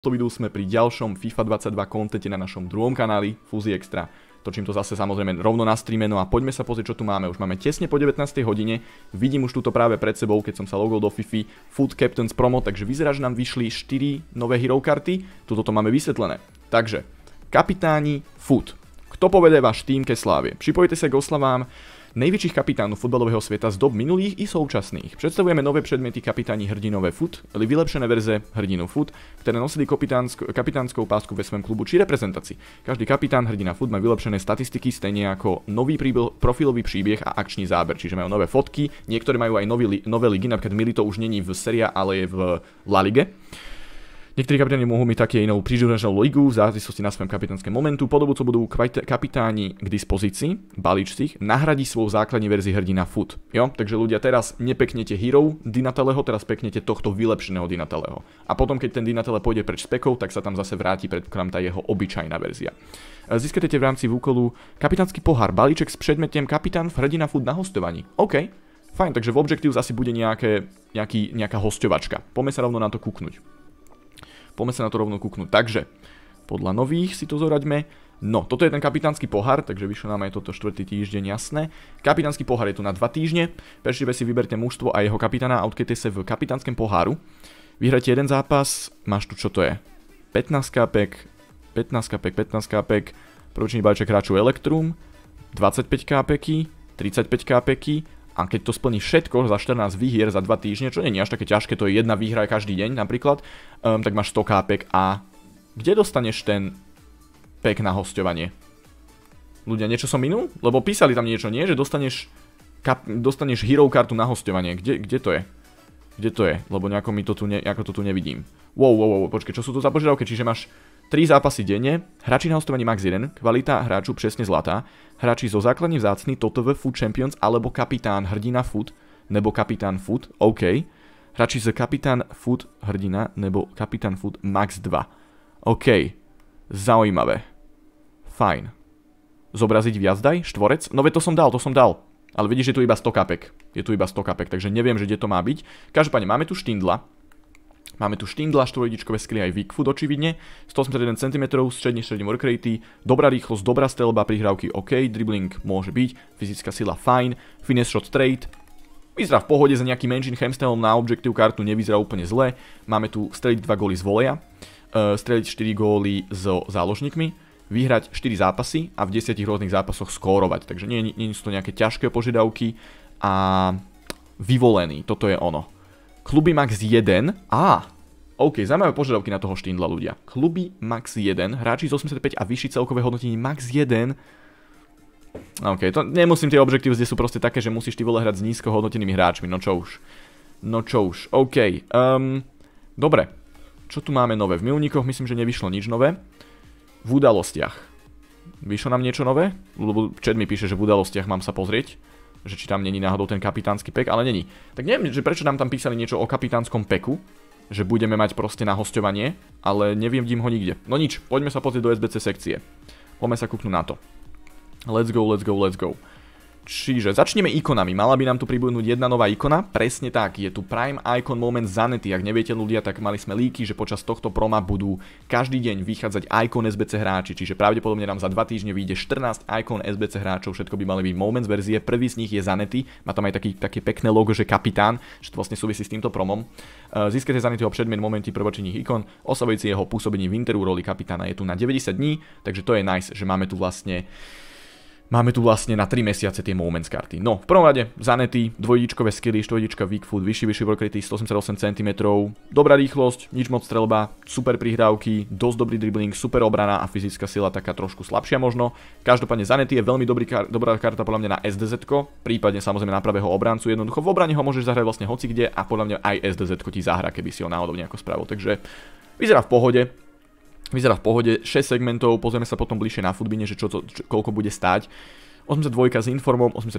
To videu sme pri ďalšom FIFA 22 kontente na našom druhom kanáli Fuzi Extra. Točím to zase samozrejme rovno na streame, no a poďme sa pozrieť, čo tu máme. Už máme tesne po 19. hodine, vidím už túto práve pred sebou, keď som sa logol do FIFA, Food Captain's Promo, takže vyzerá, že nám vyšli 4 nové hero karty, tuto to máme vysvetlené. Takže, kapitáni Food. Kto povede váš tým ke slávie? Připojite sa k oslavám, najväčších kapitánov futbalového sveta z dob minulých i súčasných. Predstavujeme nové predmety kapitáni hrdinové fut, ale vylepšené verze hrdinov fut, ktoré nosili kapitánsk- kapitánskou pásku ve svojom klubu či reprezentácii. Každý kapitán hrdina fut má vylepšené statistiky stejne ako nový príbil, profilový príbeh a akčný záber, čiže majú nové fotky, niektoré majú aj nový, nové ligy, napríklad Milito už není v seria, ale je v La Lige. Niektorí kapitáni môžu mať také inú príživnú ligu v závislosti na svojom kapitánskom momentu. dobu, co budú kapitáni k dispozícii, ich, nahradí svoju základní verzi hrdina Foot. Jo? Takže ľudia teraz nepeknete hero Dinateleho, teraz peknete tohto vylepšeného Dinateleho. A potom, keď ten Dinatele pôjde preč spekou, tak sa tam zase vráti predpokladám tá jeho obyčajná verzia. E, Získate v rámci úkolu kapitánsky pohár, balíček s predmetiem kapitán hrdina Foot na hostovaní. OK, fajn, takže v Objectives asi bude nejaké, nejaký, nejaká hostovačka. Poďme sa rovno na to kúknuť. Poďme sa na to rovno kúknúť. Takže, podľa nových si to zoraďme. No, toto je ten kapitánsky pohár, takže vyšlo nám aj toto čtvrtý týždeň, jasné. Kapitánsky pohár je tu na dva týždne. Prečo si vyberte mužstvo a jeho kapitána a odkete sa v kapitánskom poháru. Vyhráte jeden zápas, máš tu čo to je. 15 kapek, 15 kapek, 15 kapek, prvčný balíček hráčov Elektrum, 25 kpeky, 35 kpeky, a keď to splníš všetko za 14 výhier za 2 týždne, čo nie je až také ťažké, to je jedna výhra každý deň napríklad, um, tak máš 100 kápek a kde dostaneš ten pek na hostovanie? Ľudia, niečo som minul? Lebo písali tam niečo, nie? Že dostaneš, kap, dostaneš hero kartu na hostovanie. Kde, kde to je? Kde to je? Lebo nejako, mi to tu ne, nejako to tu nevidím. Wow, wow, wow, počkej, čo sú to za požiadavky? Čiže máš 3 zápasy denne, hráči na hostovaní max 1, kvalita hráču presne zlatá, hráči zo základne vzácny toto Food Champions alebo kapitán hrdina Food, nebo kapitán Food, OK. Hráči z kapitán Food hrdina, nebo kapitán Food max 2. OK. Zaujímavé. Fajn. Zobraziť viazdaj, štvorec? No ve to som dal, to som dal. Ale vidíš, je tu iba 100 kapek. Je tu iba 100 kapek, takže neviem, že kde to má byť. Každopádne, máme tu štindla. Máme tu Štindla, štvoridičkové skly aj Wickfoot očividne, 181 cm, stredne stredne ratey, dobrá rýchlosť, dobrá stelba, prihrávky OK, dribbling môže byť, fyzická sila fajn, finesse shot straight. vyzerá v pohode za nejakým engine hamstelom na objektív kartu, nevyzerá úplne zle, máme tu streliť 2 góly z voleja, e, streliť 4 góly so záložníkmi, vyhrať 4 zápasy a v 10 rôznych zápasoch skórovať, takže nie sú to nejaké ťažké požiadavky a vyvolený, toto je ono. Kluby Max 1. Á, OK, zaujímavé požiadavky na toho štýndla ľudia. Kluby max 1, hráči z 85 a vyšší celkové hodnotenie max 1. OK, to nemusím tie objektívy, zde sú proste také, že musíš ty vole hrať s nízko hodnotenými hráčmi, no čo už. No čo už, OK. Um, dobre, čo tu máme nové? V milníkoch myslím, že nevyšlo nič nové. V udalostiach. Vyšlo nám niečo nové? Lebo chat mi píše, že v udalostiach mám sa pozrieť že či tam není náhodou ten kapitánsky pek, ale není. Tak neviem, že prečo nám tam písali niečo o kapitánskom peku, že budeme mať proste na hostovanie, ale neviem ho nikde. No nič, poďme sa pozrieť do SBC sekcie. Poďme sa kúknúť na to. Let's go, let's go, let's go. Čiže začneme ikonami. Mala by nám tu pribudnúť jedna nová ikona. Presne tak, je tu Prime Icon Moment Zanety. Ak neviete ľudia, tak mali sme líky, že počas tohto proma budú každý deň vychádzať Icon SBC hráči. Čiže pravdepodobne nám za 2 týždne vyjde 14 Icon SBC hráčov. Všetko by mali byť Moments verzie. Prvý z nich je Zanety. Má tam aj taký, také pekné logo, že kapitán, čo to vlastne súvisí s týmto promom. E, získate Zanetyho predmet momenty prvočinných ikon. Osavujúci jeho pôsobení v Interu roli kapitána je tu na 90 dní, takže to je nice, že máme tu vlastne Máme tu vlastne na 3 mesiace tie moments karty. No, v prvom rade Zanety, dvojičkové skilly, štvojdička weak foot, vyšší, vyšší work 188 cm, dobrá rýchlosť, nič moc strelba, super prihrávky, dosť dobrý dribbling, super obrana a fyzická sila taká trošku slabšia možno. Každopádne Zanety je veľmi dobrý, dobrá karta podľa mňa na SDZ, prípadne samozrejme na pravého obrancu, jednoducho v obrane ho môžeš zahrať vlastne hoci kde a podľa mňa aj SDZ ti zahra, keby si ho náhodou nejako spravil. Takže vyzerá v pohode, Vyzerá v pohode, 6 segmentov, pozrieme sa potom bližšie na futbine, že čo čo, čo, koľko bude stáť. 82 s informom, 84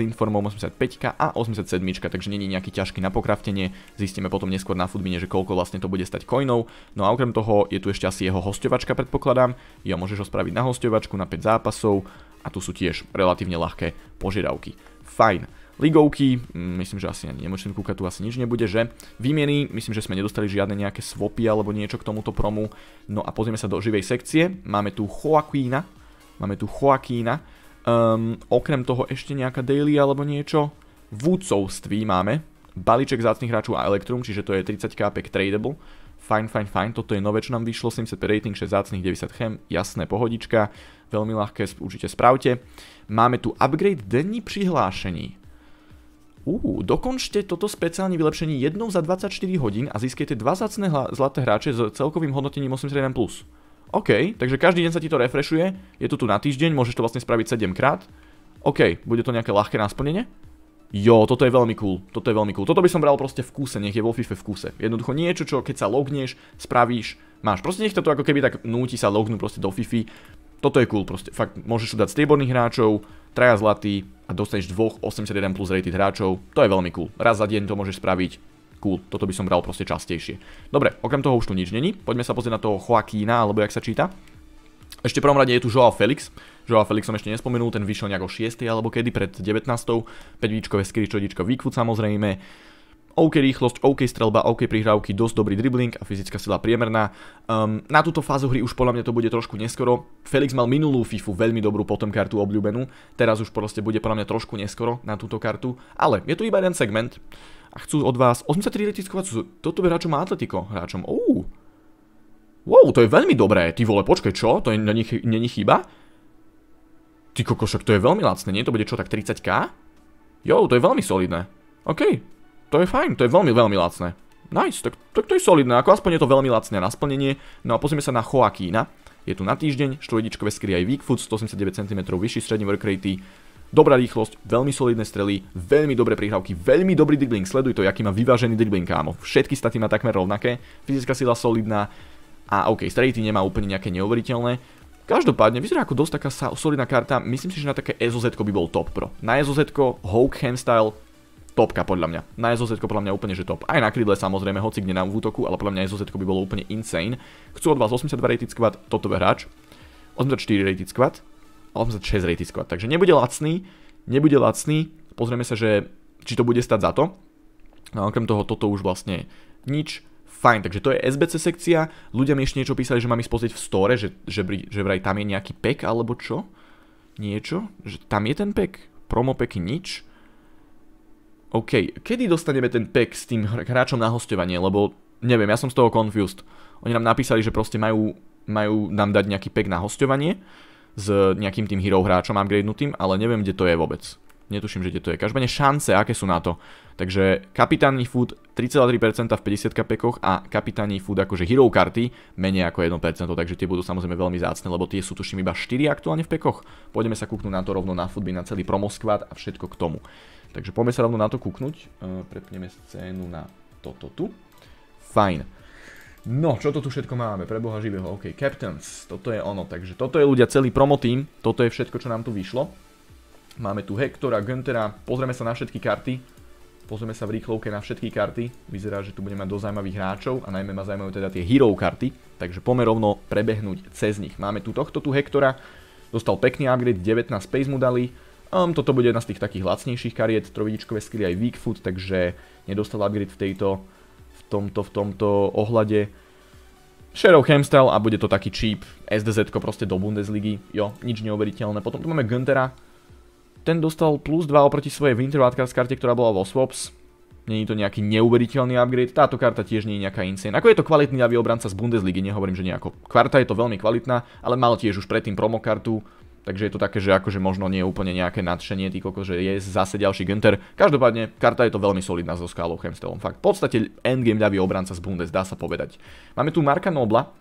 s informom, 85 a 87, takže není nejaký ťažký na pokraftenie. Zistíme potom neskôr na futbine, že koľko vlastne to bude stať coinov. No a okrem toho je tu ešte asi jeho hostovačka, predpokladám. Ja môžeš ho spraviť na hostovačku na 5 zápasov a tu sú tiež relatívne ľahké požiadavky. Fajn ligovky, mm, myslím, že asi ani nemočným kúka tu asi nič nebude, že výmeny, myslím, že sme nedostali žiadne nejaké swapy alebo niečo k tomuto promu. No a pozrieme sa do živej sekcie, máme tu Joaquína, máme tu Joaquína, um, ehm, okrem toho ešte nejaká daily alebo niečo, vúcovství máme, balíček zácných hráčov a Electrum, čiže to je 30 kápek tradable, fajn, fajn, fajn, toto je nové, čo nám vyšlo, 75 rating, 6 zácných, 90 chem, jasné, pohodička, veľmi ľahké, určite spravte. Máme tu upgrade denní prihlášení. Ú, dokončte toto speciálne vylepšenie jednou za 24 hodín a získajte dva zacné zlaté hráče s celkovým hodnotením 81+. OK, takže každý deň sa ti to refreshuje, je to tu na týždeň, môžeš to vlastne spraviť 7 krát. OK, bude to nejaké ľahké násplnenie? Jo, toto je veľmi cool, toto je veľmi cool. Toto by som bral proste v kúse, nech je vo FIFA v kúse. Jednoducho niečo, čo keď sa logneš, spravíš, máš. Proste nech to ako keby tak núti sa lognú proste do FIFA. Toto je cool proste. Fakt, môžeš tu dať strieborných hráčov, traja zlatý a dostaneš dvoch 81 plus rated hráčov. To je veľmi cool. Raz za deň to môžeš spraviť. Cool, toto by som bral proste častejšie. Dobre, okrem toho už tu nič není. Poďme sa pozrieť na toho Joaquína, alebo jak sa číta. Ešte prvom rade je tu Joao Felix. Joao Felix som ešte nespomenul, ten vyšiel o 6. alebo kedy pred 19. 5 víčkové skričodičko výkvud samozrejme. OK rýchlosť, OK strelba, OK prihrávky, dosť dobrý dribbling a fyzická sila priemerná. Um, na túto fázu hry už podľa mňa to bude trošku neskoro. Felix mal minulú FIFU veľmi dobrú potom kartu obľúbenú, teraz už proste bude podľa mňa trošku neskoro na túto kartu, ale je tu iba jeden segment a chcú od vás 83 letiskovať, toto hráčom a Atletico hráčom. Uuu. Wow, to je veľmi dobré, ty vole, počkaj, čo? To není chyba? Ty kokošok, to je veľmi lacné, nie? To bude čo, tak 30k? Jo, to je veľmi solidné. OK, to je fajn, to je veľmi, veľmi lacné. Nice, tak, tak to je solidné, ako aspoň je to veľmi lacné na splnenie. No a pozrieme sa na Joaquína. Je tu na týždeň, štvojdičkové skry aj weak foot, 189 cm, vyšší stredný work rate, dobrá rýchlosť, veľmi solidné strely, veľmi dobré prihrávky, veľmi dobrý dribbling, sleduj to, aký má vyvážený dribbling, kámo. Všetky staty má takmer rovnaké, fyzická sila solidná a ok, strelity nemá úplne nejaké neuveriteľné. Každopádne vyzerá ako dosť taká solidná karta, myslím si, že na také EZZ by bol top pro. Na EZZ Hawk Handstyle topka podľa mňa. Na SOZ podľa mňa úplne že top. Aj na krídle samozrejme, hoci kde nám v útoku, ale podľa mňa SOZ by bolo úplne insane. Chcú od vás 82 rated squad, toto hráč, 84 rated squad a 86 rated squad. Takže nebude lacný, nebude lacný. Pozrieme sa, že či to bude stať za to. No a okrem toho, toto už vlastne nič. Fajn, takže to je SBC sekcia. Ľudia mi ešte niečo písali, že mám ísť pozrieť v store, že, že, že vraj tam je nejaký pek alebo čo. Niečo? Že tam je ten pek? Promo peky nič? OK, kedy dostaneme ten pack s tým hráčom na hostovanie, lebo neviem, ja som z toho confused. Oni nám napísali, že proste majú, majú nám dať nejaký pack na hostovanie s nejakým tým hero hráčom upgradenutým, ale neviem, kde to je vôbec. Netuším, že kde to je. Každopádne šance, aké sú na to. Takže kapitánny food 3,3% v 50 pekoch a kapitánny food akože hero karty menej ako 1%, takže tie budú samozrejme veľmi zácne, lebo tie sú tuším iba 4 aktuálne v pekoch. Pôjdeme sa kúknúť na to rovno na foodby, na celý promoskvát a všetko k tomu. Takže poďme sa rovno na to kúknuť. E, prepneme scénu na toto tu. Fajn. No, čo to tu všetko máme? Pre boha živého. OK, Captains. Toto je ono. Takže toto je ľudia celý promotím. Toto je všetko, čo nám tu vyšlo. Máme tu Hektora, Guntera, Pozrieme sa na všetky karty. Pozrieme sa v rýchlovke na všetky karty. Vyzerá, že tu budeme mať dosť zaujímavých hráčov a najmä ma zaujímajú teda tie hero karty. Takže poďme rovno prebehnúť cez nich. Máme tu tohto tu Hektora. Dostal pekný upgrade, 19 space mu dali. Um, toto bude jedna z tých takých lacnejších kariet, trovidičkové skily aj weak food, takže nedostal upgrade v tejto, v tomto, v tomto ohľade. Shadow Hamstyle a bude to taký cheap SDZ proste do Bundesligy, jo, nič neuveriteľné. Potom tu máme Guntera, ten dostal plus 2 oproti svojej Winter Wildcard karte, ktorá bola vo Swaps. Není to nejaký neuveriteľný upgrade, táto karta tiež nie je nejaká insane. Ako je to kvalitný ľavý obranca z Bundesligy, nehovorím, že nejako. Kvarta je to veľmi kvalitná, ale mal tiež už predtým promokartu, Takže je to také, že akože možno nie je úplne nejaké nadšenie, tý kokos, že je zase ďalší Günther. Každopádne, karta je to veľmi solidná so skálou Hemstelom. Fakt, v podstate endgame ľavý obranca z Bundes, dá sa povedať. Máme tu Marka Nobla,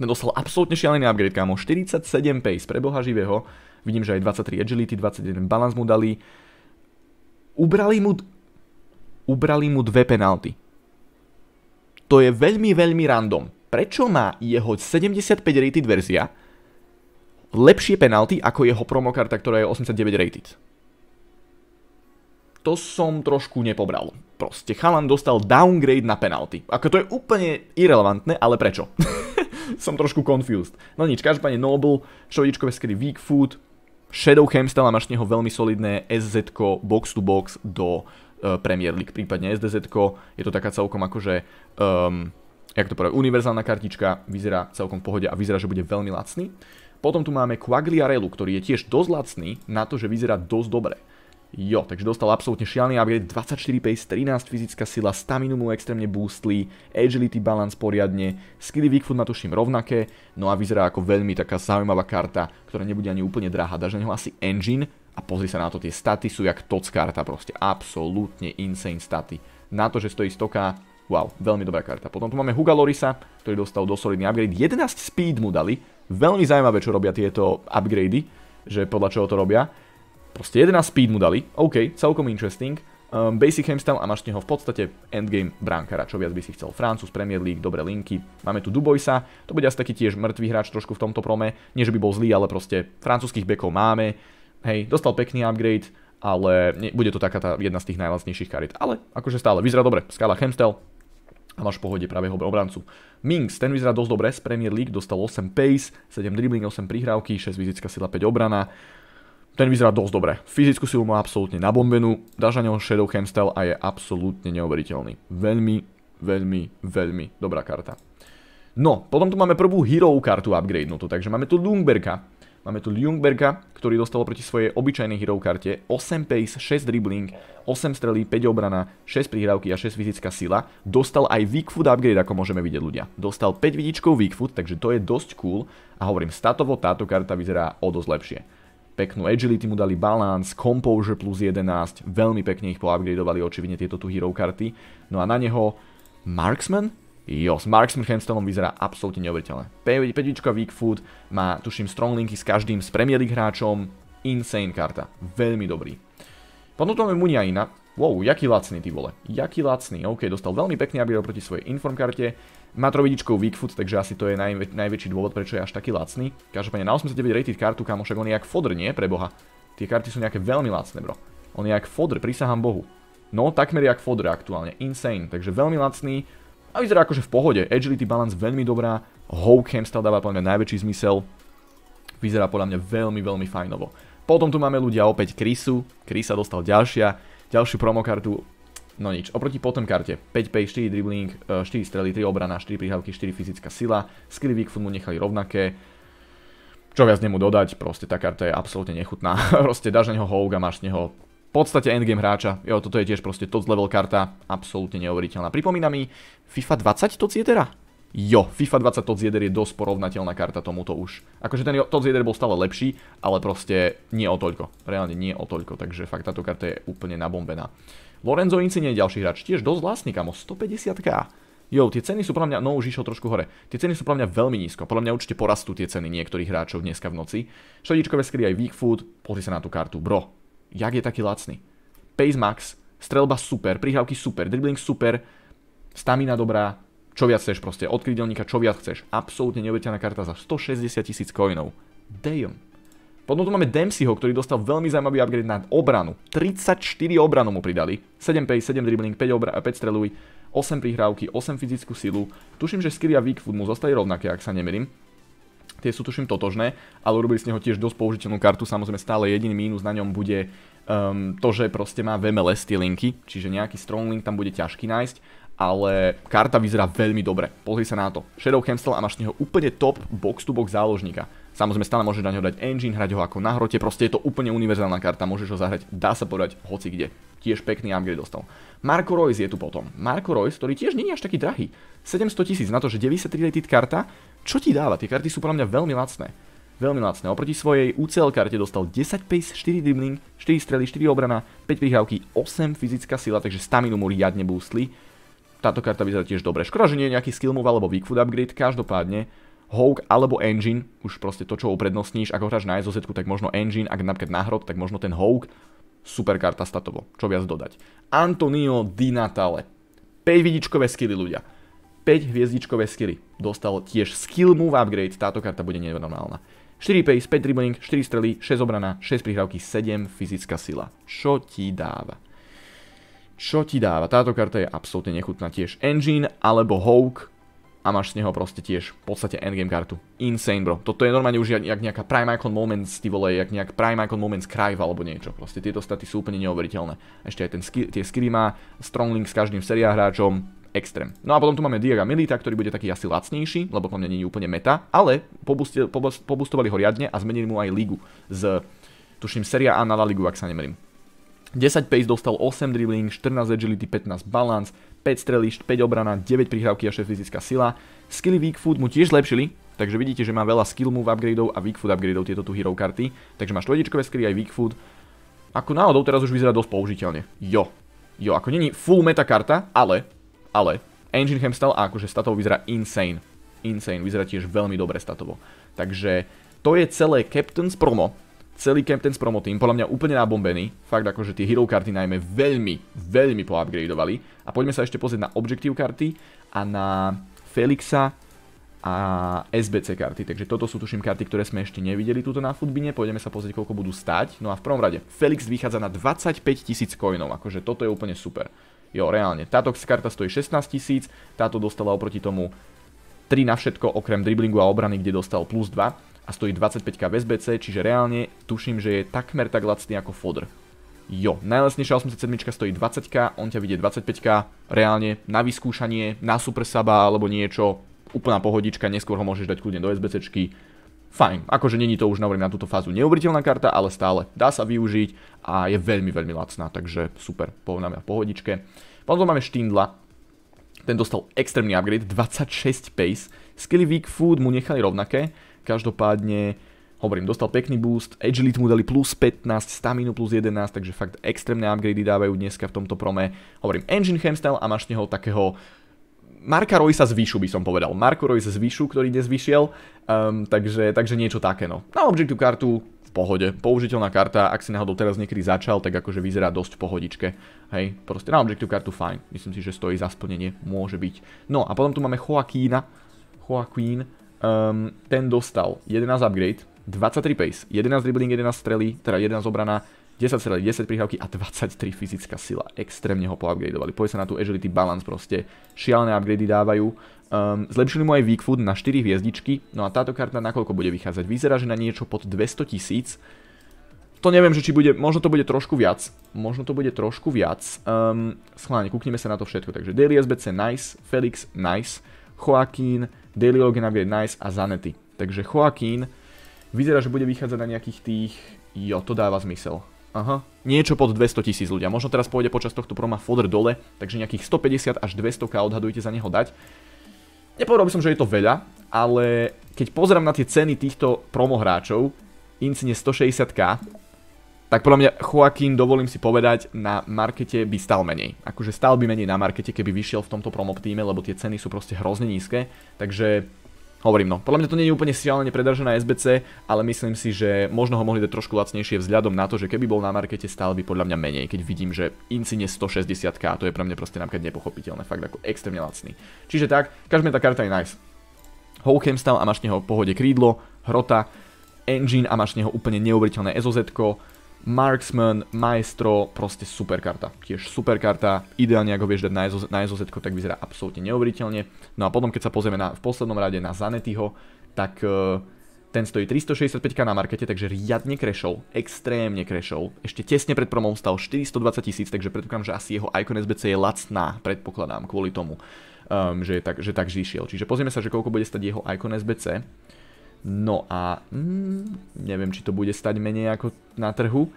ten dostal absolútne šialený upgrade, kámo. 47 pace, pre boha živého. Vidím, že aj 23 agility, 21 balance mu dali. Ubrali mu... Ubrali mu dve penalty. To je veľmi, veľmi random. Prečo má jeho 75 rated verzia lepšie penalty ako jeho promokarta, ktorá je 89 rated. To som trošku nepobral. Proste chalan dostal downgrade na penalty. Ako to je úplne irrelevantné, ale prečo? som trošku confused. No nič, každopádne Noble, šovičkové skedy Weak Food, Shadow Chem a máš neho veľmi solidné SZ box to box do e, Premier League, prípadne SDZ, je to taká celkom akože, um, jak to povedať, univerzálna kartička, vyzerá celkom v pohode a vyzerá, že bude veľmi lacný. Potom tu máme Quagliarellu, ktorý je tiež dosť lacný na to, že vyzerá dosť dobre. Jo, takže dostal absolútne šialný upgrade, 24 pace, 13 fyzická sila, staminu mu extrémne boostli, agility balance poriadne, skilly ma tuším rovnaké, no a vyzerá ako veľmi taká zaujímavá karta, ktorá nebude ani úplne drahá, dáš na neho asi engine a pozri sa na to, tie staty sú jak toc karta proste, absolútne insane staty. Na to, že stojí stoká. wow, veľmi dobrá karta. Potom tu máme Huga Lorisa, ktorý dostal dosolidný upgrade, 11 speed mu dali, Veľmi zaujímavé, čo robia tieto upgrady, že podľa čoho to robia. Proste 11 speed mu dali, OK, celkom interesting. Um, basic hamstyle a máš z neho v podstate endgame bránkara, čo viac by si chcel. Francúz, Premier League, dobré linky. Máme tu Dubojsa, to bude asi taký tiež mŕtvý hráč trošku v tomto prome. Nie, že by bol zlý, ale proste francúzských bekov máme. Hej, dostal pekný upgrade, ale nie, bude to taká tá jedna z tých najlacnejších karit, Ale akože stále vyzerá dobre. Skala hamstyle, a máš v pohode pravého obrancu. Minx ten vyzerá dosť dobre z Premier League, dostal 8 pace, 7 dribbling, 8 prihrávky, 6 fyzická sila, 5 obrana. Ten vyzerá dosť dobre. Fyzickú silu má absolútne nabombenú, dáš na neho Shadow Hamstel a je absolútne neuveriteľný. Veľmi, veľmi, veľmi dobrá karta. No, potom tu máme prvú hero kartu upgradenutú, takže máme tu Lungberga, Máme tu Ljungberga, ktorý dostal proti svojej obyčajnej hero karte 8 pace, 6 dribbling, 8 strelí, 5 obrana, 6 prihrávky a 6 fyzická sila. Dostal aj weak foot upgrade, ako môžeme vidieť ľudia. Dostal 5 vidičkov weak foot, takže to je dosť cool a hovorím, statovo táto karta vyzerá o dosť lepšie. Peknú agility mu dali balance, composure plus 11, veľmi pekne ich poupgradovali očividne tieto tu hero karty. No a na neho Marksman, Jo, s Marksom Smrchenstovom vyzerá absolútne neuveriteľné. 5 Weak Food má, tuším, strong linky s každým z Premier League hráčom. Insane karta. Veľmi dobrý. Potom je máme Ina. Wow, jaký lacný, ty vole. Jaký lacný. OK, dostal veľmi pekný abiel proti svojej inform karte. Má trovidičkou Weak Food, takže asi to je najvä najväčší dôvod, prečo je až taký lacný. Každopádne na 89 rated kartu, kam však on je jak fodr, nie? Pre boha. Tie karty sú nejaké veľmi lacné, bro. On je jak fodr, prisahám bohu. No, takmer jak fodr aktuálne. Insane, takže veľmi lacný. A vyzerá akože v pohode. Agility balance veľmi dobrá. Hawk hamstel dáva podľa mňa najväčší zmysel. Vyzerá podľa mňa veľmi, veľmi fajnovo. Potom tu máme ľudia opäť Chrisu. Krisa dostal ďalšia. Ďalšiu promokartu. No nič. Oproti potom karte. 5 pay, 4 dribbling, 4 eh, strely, 3 obrana, 4 prihrávky, 4 fyzická sila. skrivy Weak mu nechali rovnaké. Čo viac nemu dodať, proste tá karta je absolútne nechutná. proste dáš na neho Hawk a máš z neho podstate endgame hráča. Jo, toto je tiež proste top level karta, absolútne neuveriteľná. Pripomína mi FIFA 20 to Cietera? Jo, FIFA 20 Tots 1 je dosť porovnateľná karta tomuto už. Akože ten Tots 1 bol stále lepší, ale proste nie o toľko. Reálne nie o toľko, takže fakt táto karta je úplne nabombená. Lorenzo Insigne je ďalší hráč, tiež dosť vlastný, kamo, 150k. Jo, tie ceny sú pre mňa, no už išiel trošku hore, tie ceny sú pre mňa veľmi nízko, podľa mňa určite porastú tie ceny niektorých hráčov dneska v noci. Šodičkové skry aj Weak Food, pozri sa na tú kartu, bro, jak je taký lacný. Pace max, strelba super, prihrávky super, dribbling super, stamina dobrá, čo viac chceš proste, od krydelníka čo viac chceš. Absolútne neuveriteľná karta za 160 tisíc coinov. Damn. Potom tu máme Dempseyho, ktorý dostal veľmi zaujímavý upgrade na obranu. 34 obranu mu pridali. 7 pace, 7 dribbling, 5, obra- 5 streluj, 8 prihrávky, 8 fyzickú silu. Tuším, že skill a weak food mu zostali rovnaké, ak sa nemerím tie sú tuším totožné, ale urobili z neho tiež dosť použiteľnú kartu, samozrejme stále jediný mínus na ňom bude um, to, že proste má VMLS tie linky, čiže nejaký strong link tam bude ťažký nájsť, ale karta vyzerá veľmi dobre, pozri sa na to. Shadow Cancel a máš z neho úplne top box to box záložníka. Samozrejme, stále môžeš na ňo dať engine, hrať ho ako na hrote, proste je to úplne univerzálna karta, môžeš ho zahrať, dá sa povedať, hoci kde. Tiež pekný upgrade dostal. Marco Royce je tu potom. Marco Royce, ktorý tiež nie je až taký drahý. 700 tisíc na to, že 93 rated karta, čo ti dáva? Tie karty sú podľa mňa veľmi lacné. Veľmi lacné. Oproti svojej UCL karte dostal 10 pace, 4 dribbling, 4 strely, 4 obrana, 5 prihrávky, 8 fyzická sila, takže staminu mu riadne boostli. Táto karta vyzerá tiež dobre. Škoda, že nie je nejaký skill move alebo weak food upgrade, každopádne Hawk alebo Engine, už proste to, čo uprednostníš, ako hráš na SOZ, tak možno Engine, ak napríklad na hrot, tak možno ten Hawk, super karta statovo, čo viac dodať. Antonio Di Natale, 5 vidičkové skilly ľudia, 5 hviezdičkové skilly, dostal tiež skill move upgrade, táto karta bude nenormálna. 4 pace, 5 dribbling, 4 strely, 6 obrana, 6 prihrávky, 7 fyzická sila. Čo ti dáva? Čo ti dáva? Táto karta je absolútne nechutná tiež. Engine alebo Hawk, a máš z neho proste tiež v podstate endgame kartu. Insane bro. Toto je normálne už jak, nejaká Prime Icon Moments, ty vole, jak nejak Prime Icon Moments Crive alebo niečo. Proste tieto staty sú úplne neoveriteľné. Ešte aj tie skilly má, strong link s každým seriá hráčom, extrém. No a potom tu máme Diaga Milita, ktorý bude taký asi lacnejší, lebo po mňa nie je úplne meta, ale pobustovali ho riadne a zmenili mu aj ligu z, tuším, seria A na La Ligu, ak sa nemerím. 10 pace dostal 8 dribbling, 14 agility, 15 balance, 5 strelišť, 5 obrana, 9 prihrávky a 6 fyzická sila. Skilly Weak Food mu tiež zlepšili, takže vidíte, že má veľa skill move upgradeov a Weak Food upgradeov tieto tu hero karty. Takže má štvedičkové skilly aj Weak Food. Ako náhodou teraz už vyzerá dosť použiteľne. Jo. Jo, ako není full meta karta, ale, ale, Engine stal a akože statovo vyzerá insane. Insane, vyzerá tiež veľmi dobre statovo. Takže to je celé Captain's promo celý camp ten s promotým, podľa mňa úplne nabombený, fakt akože tie hero karty najmä veľmi, veľmi poupgradeovali. A poďme sa ešte pozrieť na objective karty a na Felixa a SBC karty. Takže toto sú tuším karty, ktoré sme ešte nevideli túto na futbine. Poďme sa pozrieť, koľko budú stať. No a v prvom rade, Felix vychádza na 25 tisíc coinov. Akože toto je úplne super. Jo, reálne. Táto karta stojí 16 tisíc, táto dostala oproti tomu 3 na všetko, okrem driblingu a obrany, kde dostal plus 2 a stojí 25k v SBC, čiže reálne tuším, že je takmer tak lacný ako Fodr. Jo, najlesnejšia 87 stojí 20k, on ťa vidie 25k, reálne na vyskúšanie, na super saba alebo niečo, úplná pohodička, neskôr ho môžeš dať kľudne do SBCčky. Fajn, akože není to už navriem na túto fázu neuveriteľná karta, ale stále dá sa využiť a je veľmi, veľmi lacná, takže super, pohodnáme v pohodičke. Potom máme Štindla, ten dostal extrémny upgrade, 26 pace, skilly weak food mu nechali rovnaké, Každopádne, hovorím, dostal pekný boost, agility mu dali plus 15, staminu plus 11, takže fakt extrémne upgrady dávajú dneska v tomto prome. Hovorím, engine hamstyle a máš neho takého Marka Roysa z Vyšu by som povedal. Marko Roysa z Vyšu, ktorý dnes vyšiel, um, takže, takže niečo také no. Na Objective kartu v pohode. Použiteľná karta, ak si náhodou teraz niekedy začal, tak akože vyzerá dosť v pohodičke. Hej, proste na Objective kartu fajn. Myslím si, že stojí za splnenie. Môže byť. No a potom tu máme Joaquína. Joaquín um, ten dostal 11 upgrade, 23 pace, 11 dribbling, 11 strely, teda 11 obrana, 10 strely, 10 prihrávky a 23 fyzická sila. Extrémne ho poupgradeovali. Poď sa na tú agility balance proste. Šialené upgrady dávajú. Um, zlepšili mu aj weak food na 4 hviezdičky. No a táto karta nakoľko bude vychádzať? Vyzerá, že na niečo pod 200 tisíc. To neviem, že či bude, možno to bude trošku viac. Možno to bude trošku viac. Um, schválne, kúkneme sa na to všetko. Takže Daily SBC nice, Felix nice. Joaquín, Delio Genavie Nice a Zanetti. Takže Joaquín vyzerá, že bude vychádzať na nejakých tých... Jo, to dáva zmysel. Aha, niečo pod 200 tisíc ľudia. Možno teraz pôjde počas tohto proma fodr dole, takže nejakých 150 až 200k odhadujte za neho dať. Nepovedal by som, že je to veľa, ale keď pozerám na tie ceny týchto promohráčov, Incine 160k, tak podľa mňa Joaquín, dovolím si povedať, na markete by stal menej. Akože stal by menej na markete, keby vyšiel v tomto promop týme, lebo tie ceny sú proste hrozne nízke. Takže hovorím no, podľa mňa to nie je úplne šialene predražené SBC, ale myslím si, že možno ho mohli dať trošku lacnejšie vzhľadom na to, že keby bol na markete, stal by podľa mňa menej, keď vidím, že Incine 160k, to je pre mňa proste napríklad nepochopiteľné, fakt ako extrémne lacný. Čiže tak, každá tá karta je nice. Hawkem stal a máš neho pohode krídlo, hrota, engine a máš neho úplne neuveriteľné SOZ, -ko Marksman, Maestro, proste super karta. Tiež super karta, ideálne ako vieš dať na SOZ, tak vyzerá absolútne neuveriteľne. No a potom keď sa pozrieme na, v poslednom rade na Zanetyho, tak e, ten stojí 365 na markete, takže riadne krešol, extrémne krešol. Ešte tesne pred promou stal 420 tisíc, takže predpokladám, že asi jeho Icon SBC je lacná, predpokladám, kvôli tomu, ehm, že, tak, že zišiel. Čiže pozrieme sa, že koľko bude stať jeho Icon SBC. No a mm, neviem, či to bude stať menej ako na trhu.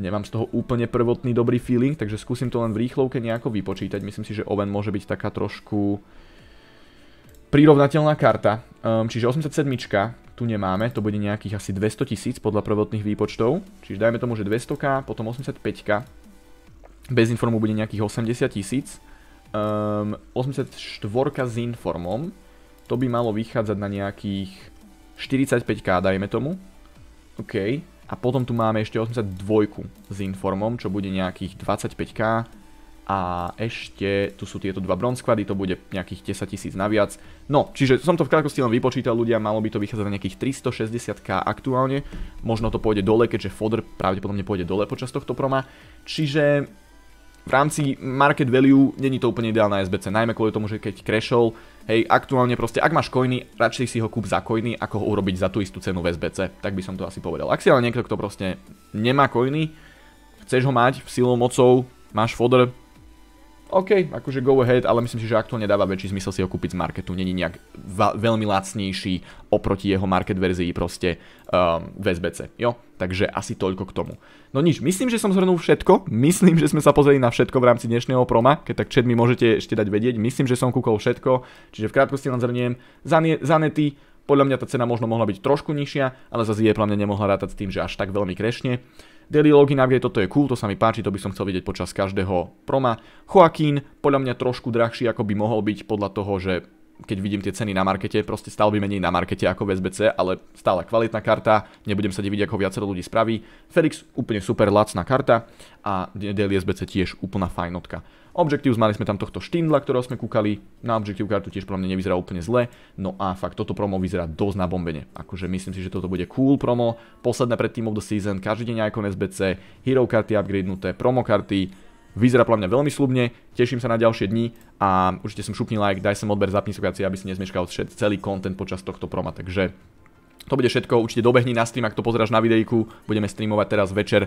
Nemám z toho úplne prvotný dobrý feeling, takže skúsim to len v rýchlovke nejako vypočítať. Myslím si, že Oven môže byť taká trošku prirovnateľná karta. Um, čiže 87 tu nemáme, to bude nejakých asi 200 tisíc podľa prvotných výpočtov. Čiže dajme tomu, že 200k, potom 85k. Bez informu bude nejakých 80 tisíc. Um, 84 s informom. To by malo vychádzať na nejakých 45k, dajme tomu. OK. A potom tu máme ešte 82 s informom, čo bude nejakých 25k. A ešte tu sú tieto dva bronzkvady, to bude nejakých 10 tisíc naviac. No, čiže som to v krátkosti len vypočítal ľudia, malo by to vychádzať na nejakých 360k aktuálne. Možno to pôjde dole, keďže fodr pravdepodobne pôjde dole počas tohto proma. Čiže v rámci market value není to úplne ideálna SBC, najmä kvôli tomu, že keď crashol, hej, aktuálne proste, ak máš coiny, radšej si ho kúp za coiny, ako ho urobiť za tú istú cenu v SBC, tak by som to asi povedal. Ak si ale niekto, kto proste nemá coiny, chceš ho mať silou mocou, máš fodr. OK, akože go ahead, ale myslím si, že aktuálne dáva väčší zmysel si ho kúpiť z marketu. Není nejak veľmi lacnejší oproti jeho market verzii proste um, v SBC. Jo? Takže asi toľko k tomu. No nič, myslím, že som zhrnul všetko. Myslím, že sme sa pozreli na všetko v rámci dnešného proma. Keď tak chat mi môžete ešte dať vedieť. Myslím, že som kúkol všetko. Čiže v krátkosti len zhrniem. Zanety, podľa mňa tá cena možno mohla byť trošku nižšia, ale zase je mňa nemohla rátať s tým, že až tak veľmi krešne. Daily Login Upgrade, toto je cool, to sa mi páči, to by som chcel vidieť počas každého proma. Joaquín, podľa mňa trošku drahší, ako by mohol byť podľa toho, že keď vidím tie ceny na markete, proste stále by menej na markete ako v SBC, ale stále kvalitná karta, nebudem sa diviť, ako viacero ľudí spraví. Felix úplne super lacná karta a Daily SBC tiež úplná fajnotka. Objektív, mali sme tam tohto štindla, ktorého sme kúkali, na objektív kartu tiež pre mňa nevyzerá úplne zle, no a fakt toto promo vyzerá dosť na bombene. Akože myslím si, že toto bude cool promo, posledné pred Team of the Season, každý deň icon SBC, hero karty upgradenuté, promo karty, Vyzerá podľa mňa veľmi slubne, teším sa na ďalšie dni a určite som šupni like, daj sem odber, zapni notifikácie, aby si nezmeškal celý kontent počas tohto proma, takže to bude všetko, určite dobehni na stream, ak to pozeráš na videjku, budeme streamovať teraz večer,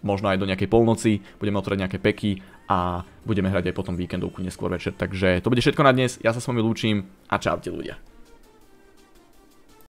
možno aj do nejakej polnoci, budeme otvoriť nejaké peky a budeme hrať aj potom víkendovku neskôr večer, takže to bude všetko na dnes, ja sa s vami lúčim a čaute ľudia.